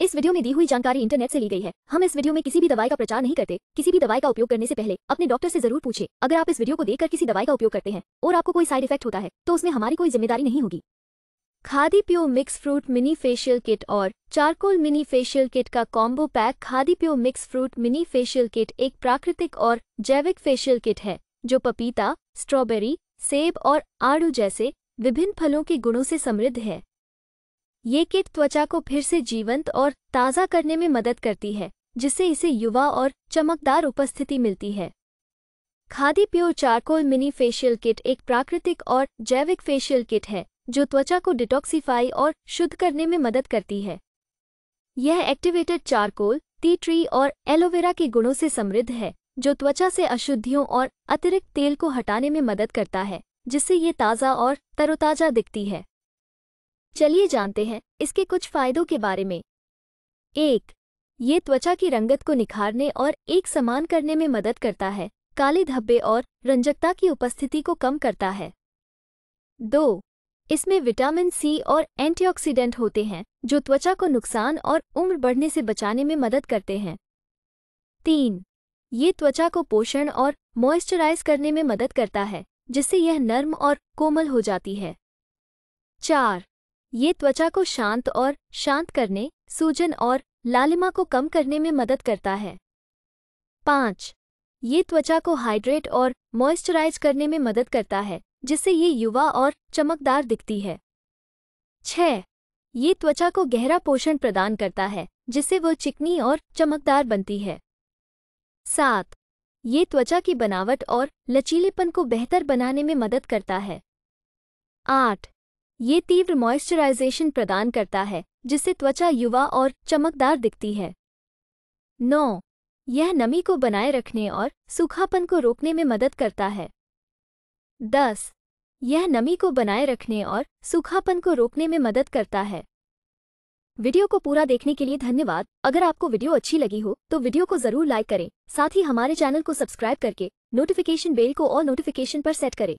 इस वीडियो में दी हुई जानकारी इंटरनेट से ली गई है हम इस वीडियो में किसी भी दवाई का प्रचार नहीं करते किसी भी दवाई का उपयोग करने से पहले अपने डॉक्टर से जरूर पूछे अगर आप इस वीडियो को देखकर किसी दवाई का उपयोग करते हैं और आपको कोई साइड इफेक्ट होता है तो उसमें हमारी कोई जिम्मेदारी नहीं होगी Khadi pure mix fruit mini facial kit और चारकोल मिनी फेशियल किट का combo pack Khadi pure mix fruit mini facial kit एक प्राकृतिक और जैविक फेशियल किट है जो पपीता स्ट्रॉबेरी सेब और आड़ू जैसे विभिन्न फलों के गुणों से समृद्ध है ये किट त्वचा को फिर से जीवंत और ताज़ा करने में मदद करती है जिससे इसे युवा और चमकदार उपस्थिति मिलती है Khadi pure charcoal mini facial kit एक प्राकृतिक और जैविक फेशियल किट है जो त्वचा को डिटॉक्सीफाई और शुद्ध करने में मदद करती है यह एक्टिवेटेड चारकोल टी ट्री और एलोवेरा के गुणों से समृद्ध है जो त्वचा से अशुद्धियों और अतिरिक्त तेल को हटाने में मदद करता है जिससे ये ताज़ा और तरोताज़ा दिखती है चलिए जानते हैं इसके कुछ फायदों के बारे में एक ये त्वचा की रंगत को निखारने और एक समान करने में मदद करता है काले धब्बे और रंजकता की उपस्थिति को कम करता है दो इसमें विटामिन सी और एंटीऑक्सीडेंट होते हैं जो त्वचा को नुकसान और उम्र बढ़ने से बचाने में मदद करते हैं तीन ये त्वचा को पोषण और मॉइस्चराइज करने में मदद करता है जिससे यह नर्म और कोमल हो जाती है चार ये त्वचा को शांत और शांत करने सूजन और लालिमा को कम करने में मदद करता है पाँच ये त्वचा को हाइड्रेट और मॉइस्चराइज करने में मदद करता है जिससे ये युवा और चमकदार दिखती है छः ये त्वचा को गहरा पोषण प्रदान करता है जिससे वो चिकनी और चमकदार बनती है सात ये त्वचा की बनावट और लचीलेपन को बेहतर बनाने में मदद करता है आठ ये तीव्र मॉइस्चराइजेशन प्रदान करता है जिससे त्वचा युवा और चमकदार दिखती है नौ यह नमी को बनाए रखने और सूखापन को रोकने में मदद करता है दस यह नमी को बनाए रखने और सूखापन को रोकने में मदद करता है वीडियो को पूरा देखने के लिए धन्यवाद अगर आपको वीडियो अच्छी लगी हो तो वीडियो को जरूर लाइक करें साथ ही हमारे चैनल को सब्सक्राइब करके नोटिफिकेशन बेल को और नोटिफिकेशन पर सेट करें